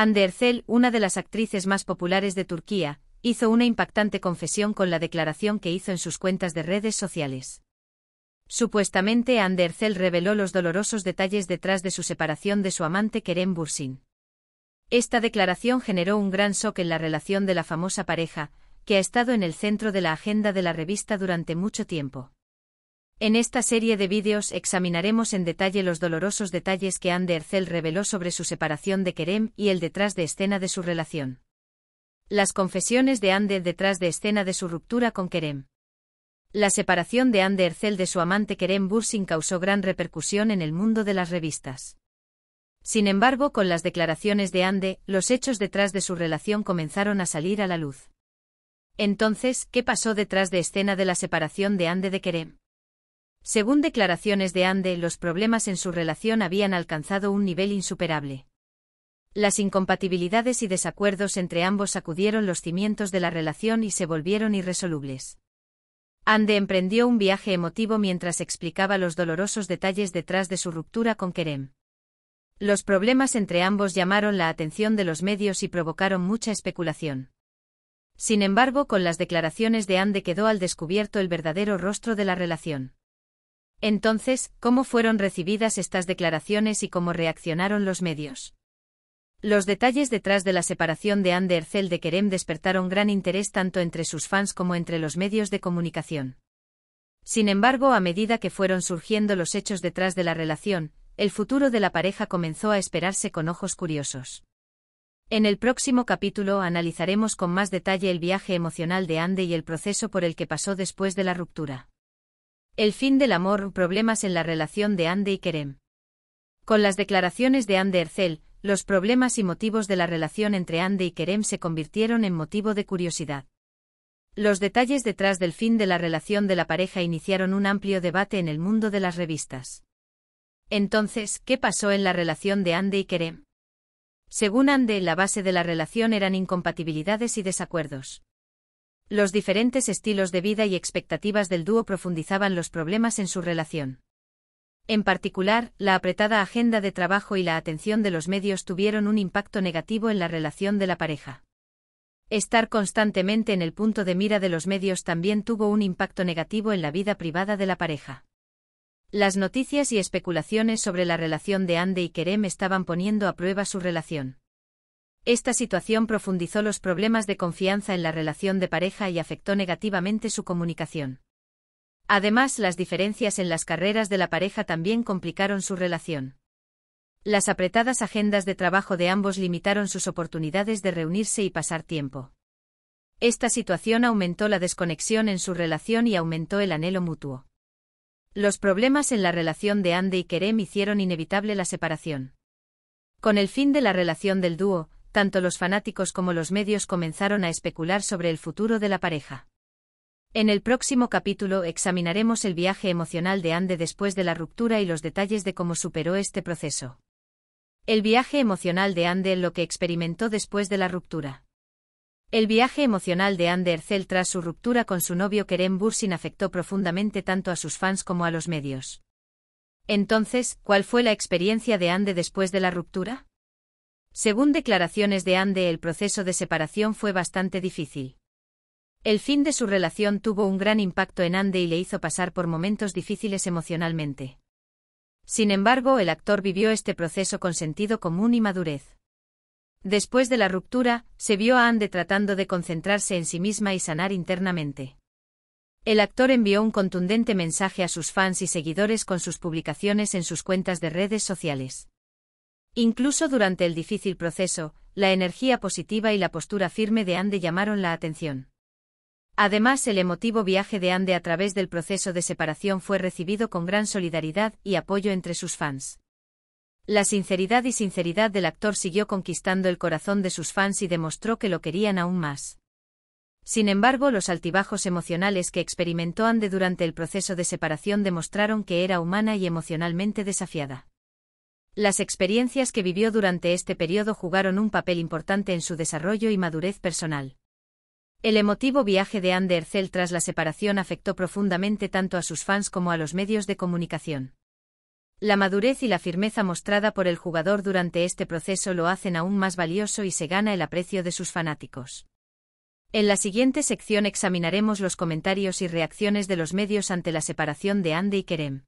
Hande una de las actrices más populares de Turquía, hizo una impactante confesión con la declaración que hizo en sus cuentas de redes sociales. Supuestamente Hande reveló los dolorosos detalles detrás de su separación de su amante Kerem Bursin. Esta declaración generó un gran shock en la relación de la famosa pareja, que ha estado en el centro de la agenda de la revista durante mucho tiempo. En esta serie de vídeos examinaremos en detalle los dolorosos detalles que Ande Ercel reveló sobre su separación de Kerem y el detrás de escena de su relación. Las confesiones de Ande detrás de escena de su ruptura con Kerem. La separación de Ande Ercel de su amante Kerem Bursin causó gran repercusión en el mundo de las revistas. Sin embargo, con las declaraciones de Ande, los hechos detrás de su relación comenzaron a salir a la luz. Entonces, ¿qué pasó detrás de escena de la separación de Ande de Kerem? Según declaraciones de Ande, los problemas en su relación habían alcanzado un nivel insuperable. Las incompatibilidades y desacuerdos entre ambos sacudieron los cimientos de la relación y se volvieron irresolubles. Ande emprendió un viaje emotivo mientras explicaba los dolorosos detalles detrás de su ruptura con Kerem. Los problemas entre ambos llamaron la atención de los medios y provocaron mucha especulación. Sin embargo, con las declaraciones de Ande quedó al descubierto el verdadero rostro de la relación. Entonces, ¿cómo fueron recibidas estas declaraciones y cómo reaccionaron los medios? Los detalles detrás de la separación de Ande de Kerem despertaron gran interés tanto entre sus fans como entre los medios de comunicación. Sin embargo, a medida que fueron surgiendo los hechos detrás de la relación, el futuro de la pareja comenzó a esperarse con ojos curiosos. En el próximo capítulo analizaremos con más detalle el viaje emocional de Ande y el proceso por el que pasó después de la ruptura. El fin del amor, problemas en la relación de Ande y Kerem. Con las declaraciones de Ande Ercel, los problemas y motivos de la relación entre Ande y Kerem se convirtieron en motivo de curiosidad. Los detalles detrás del fin de la relación de la pareja iniciaron un amplio debate en el mundo de las revistas. Entonces, ¿qué pasó en la relación de Ande y Kerem? Según Ande, la base de la relación eran incompatibilidades y desacuerdos. Los diferentes estilos de vida y expectativas del dúo profundizaban los problemas en su relación. En particular, la apretada agenda de trabajo y la atención de los medios tuvieron un impacto negativo en la relación de la pareja. Estar constantemente en el punto de mira de los medios también tuvo un impacto negativo en la vida privada de la pareja. Las noticias y especulaciones sobre la relación de Ande y Kerem estaban poniendo a prueba su relación. Esta situación profundizó los problemas de confianza en la relación de pareja y afectó negativamente su comunicación. Además, las diferencias en las carreras de la pareja también complicaron su relación. Las apretadas agendas de trabajo de ambos limitaron sus oportunidades de reunirse y pasar tiempo. Esta situación aumentó la desconexión en su relación y aumentó el anhelo mutuo. Los problemas en la relación de Ande y Kerem hicieron inevitable la separación. Con el fin de la relación del dúo, tanto los fanáticos como los medios comenzaron a especular sobre el futuro de la pareja. En el próximo capítulo examinaremos el viaje emocional de Ande después de la ruptura y los detalles de cómo superó este proceso. El viaje emocional de Ande lo que experimentó después de la ruptura. El viaje emocional de Ande Ercel tras su ruptura con su novio Kerem Bursin afectó profundamente tanto a sus fans como a los medios. Entonces, ¿cuál fue la experiencia de Ande después de la ruptura? Según declaraciones de Ande, el proceso de separación fue bastante difícil. El fin de su relación tuvo un gran impacto en Ande y le hizo pasar por momentos difíciles emocionalmente. Sin embargo, el actor vivió este proceso con sentido común y madurez. Después de la ruptura, se vio a Ande tratando de concentrarse en sí misma y sanar internamente. El actor envió un contundente mensaje a sus fans y seguidores con sus publicaciones en sus cuentas de redes sociales. Incluso durante el difícil proceso, la energía positiva y la postura firme de Ande llamaron la atención. Además, el emotivo viaje de Ande a través del proceso de separación fue recibido con gran solidaridad y apoyo entre sus fans. La sinceridad y sinceridad del actor siguió conquistando el corazón de sus fans y demostró que lo querían aún más. Sin embargo, los altibajos emocionales que experimentó Ande durante el proceso de separación demostraron que era humana y emocionalmente desafiada. Las experiencias que vivió durante este periodo jugaron un papel importante en su desarrollo y madurez personal. El emotivo viaje de Ander Zell tras la separación afectó profundamente tanto a sus fans como a los medios de comunicación. La madurez y la firmeza mostrada por el jugador durante este proceso lo hacen aún más valioso y se gana el aprecio de sus fanáticos. En la siguiente sección examinaremos los comentarios y reacciones de los medios ante la separación de Ande y Kerem.